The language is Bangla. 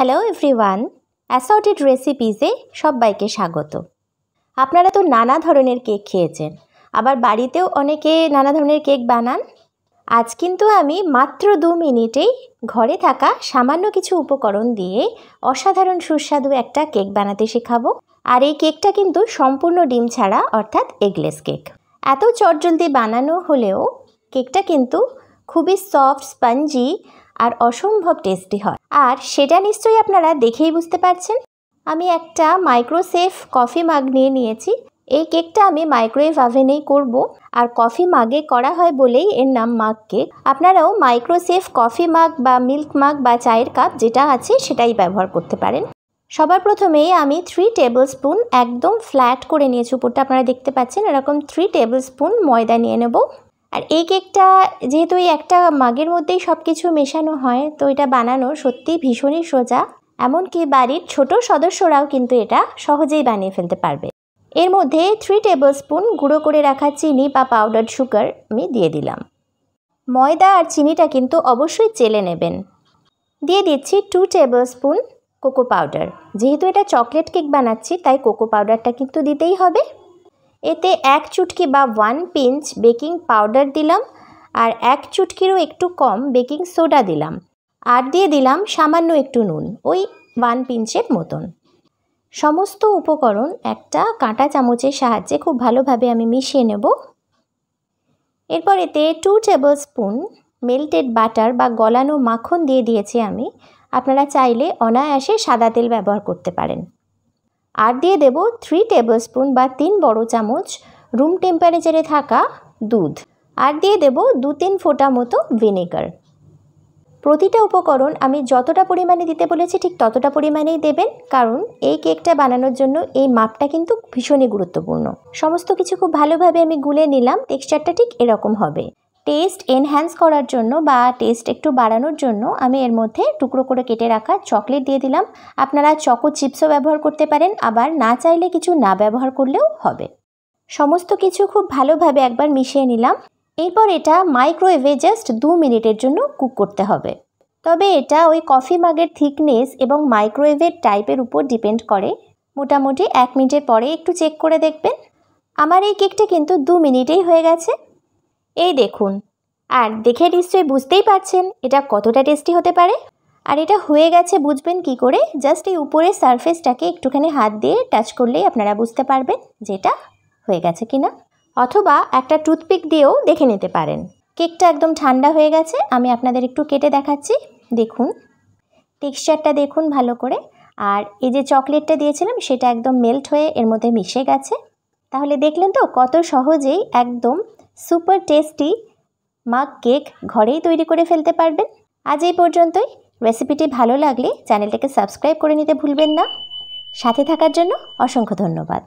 হ্যালো এভরিওয়ান অ্যাসর্টেড রেসিপিজে সবাইকে স্বাগত আপনারা তো নানা ধরনের কেক খেয়েছেন আবার বাড়িতেও অনেকে নানা ধরনের কেক বানান আজ কিন্তু আমি মাত্র দু মিনিটেই ঘরে থাকা সামান্য কিছু উপকরণ দিয়ে অসাধারণ সুস্বাদু একটা কেক বানাতে শেখাবো আর এই কেকটা কিন্তু সম্পূর্ণ ডিম ছাড়া অর্থাৎ এগলেস কেক এত চটজলদি বানানো হলেও কেকটা কিন্তু খুবই সফট স্পঞ্জি আর অসম্ভব টেস্টি হয় আর সেটা নিশ্চয়ই আপনারা দেখেই বুঝতে পারছেন আমি একটা মাইক্রোসেফ কফি মাগ নিয়ে নিয়েছি এই কেকটা আমি মাইক্রোওয়েভ আভেনেই করব আর কফি মাগে করা হয় বলেই এর নাম মাগ কেক আপনারাও মাইক্রোসেফ কফি মাগ বা মিল্ক মাগ বা চায়ের কাপ যেটা আছে সেটাই ব্যবহার করতে পারেন সবার প্রথমেই আমি থ্রি টেবিল স্পুন একদম ফ্ল্যাট করে নিয়েছি উপরটা আপনারা দেখতে পাচ্ছেন এরকম থ্রি টেবিল স্পুন ময়দা নিয়ে নেব আর এই কেকটা যেহেতু এই একটা মাগের মধ্যেই সব কিছু মেশানো হয় তো এটা বানানো সত্যি ভীষণই সোজা এমনকি বাড়ির ছোট সদস্যরাও কিন্তু এটা সহজেই বানিয়ে ফেলতে পারবে এর মধ্যে থ্রি টেবিল স্পুন গুঁড়ো করে রাখা চিনি বা পাউডার সুগার আমি দিয়ে দিলাম ময়দা আর চিনিটা কিন্তু অবশ্যই চেলে নেবেন দিয়ে দিচ্ছি two tablespoon cocoa powder যেহেতু এটা চকলেট কেক বানাচ্ছি তাই কোকো পাউডারটা কিন্তু দিতেই হবে এতে এক চুটকি বা ওয়ান পিঞ্চ বেকিং পাউডার দিলাম আর এক চুটকিরও একটু কম বেকিং সোডা দিলাম আর দিয়ে দিলাম সামান্য একটু নুন ওই ওয়ান পিঞ্চের মতন সমস্ত উপকরণ একটা কাঁটা চামচের সাহায্যে খুব ভালোভাবে আমি মিশিয়ে নেব এরপর এতে two tablespoon melted butter বা গলানো মাখন দিয়ে দিয়েছি আমি আপনারা চাইলে অনায়াসে সাদা তেল ব্যবহার করতে পারেন আর দিয়ে দেব থ্রি টেবিল স্পুন বা তিন বড় চামচ রুম টেম্পারেচারে থাকা দুধ আর দিয়ে দেব দু তিন ফোঁটা মতো ভিনেগার প্রতিটা উপকরণ আমি যতটা পরিমাণে দিতে বলেছি ঠিক ততটা পরিমাণেই দেবেন কারণ এই কেকটা বানানোর জন্য এই মাপটা কিন্তু ভীষণই গুরুত্বপূর্ণ সমস্ত কিছু খুব ভালোভাবে আমি গুলে নিলাম টেক্সচারটা ঠিক এরকম হবে টেস্ট এনহ্যান্স করার জন্য বা টেস্ট একটু বাড়ানোর জন্য আমি এর মধ্যে টুকরো করে কেটে রাখা চকলেট দিয়ে দিলাম আপনারা চকো চিপসও ব্যবহার করতে পারেন আবার না চাইলে কিছু না ব্যবহার করলেও হবে সমস্ত কিছু খুব ভালোভাবে একবার মিশিয়ে নিলাম এরপর এটা মাইক্রোওয়েভে জাস্ট দু মিনিটের জন্য কুক করতে হবে তবে এটা ওই কফি মাগের থিকনেস এবং মাইক্রোওয়েভের টাইপের উপর ডিপেন্ড করে মোটামুটি এক মিনিটের পরে একটু চেক করে দেখবেন আমার এই কেকটা কিন্তু দু মিনিটেই হয়ে গেছে এই দেখুন আর দেখে নিশ্চয়ই বুঝতেই পারছেন এটা কতটা টেস্টি হতে পারে আর এটা হয়ে গেছে বুঝবেন কি করে জাস্ট এই উপরের সারফেসটাকে একটুখানি হাত দিয়ে টাচ করলেই আপনারা বুঝতে পারবেন যেটা হয়ে গেছে কি না অথবা একটা টুথপিক দিয়েও দেখে নিতে পারেন কেকটা একদম ঠান্ডা হয়ে গেছে আমি আপনাদের একটু কেটে দেখাচ্ছি দেখুন টেক্সচারটা দেখুন ভালো করে আর এই যে চকলেটটা দিয়েছিলাম সেটা একদম মেল্ট হয়ে এর মধ্যে মিশে গেছে তাহলে দেখলেন তো কত সহজেই একদম সুপার টেস্টি মাগ কেক ঘরেই তৈরি করে ফেলতে পারবেন আজ এই পর্যন্তই রেসিপিটি ভালো লাগলে চ্যানেলটাকে সাবস্ক্রাইব করে নিতে ভুলবেন না সাথে থাকার জন্য অসংখ্য ধন্যবাদ